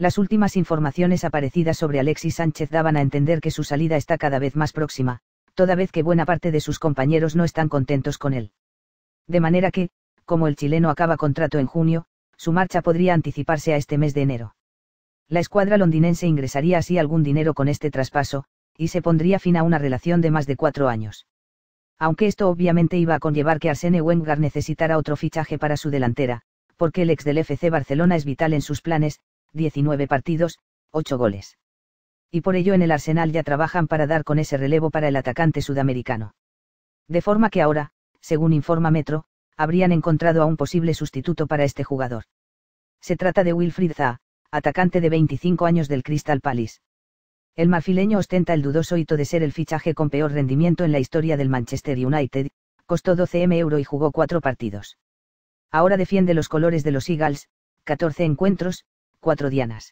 Las últimas informaciones aparecidas sobre Alexis Sánchez daban a entender que su salida está cada vez más próxima, toda vez que buena parte de sus compañeros no están contentos con él. De manera que, como el chileno acaba contrato en junio, su marcha podría anticiparse a este mes de enero. La escuadra londinense ingresaría así algún dinero con este traspaso, y se pondría fin a una relación de más de cuatro años. Aunque esto obviamente iba a conllevar que Arsene Wenger necesitara otro fichaje para su delantera, porque el ex del FC Barcelona es vital en sus planes, 19 partidos, 8 goles. Y por ello en el Arsenal ya trabajan para dar con ese relevo para el atacante sudamericano. De forma que ahora, según informa Metro, habrían encontrado a un posible sustituto para este jugador. Se trata de Wilfried Zaha, atacante de 25 años del Crystal Palace. El marfileño ostenta el dudoso hito de ser el fichaje con peor rendimiento en la historia del Manchester United, costó 12 m euro y jugó cuatro partidos. Ahora defiende los colores de los Eagles, 14 encuentros, cuatro dianas.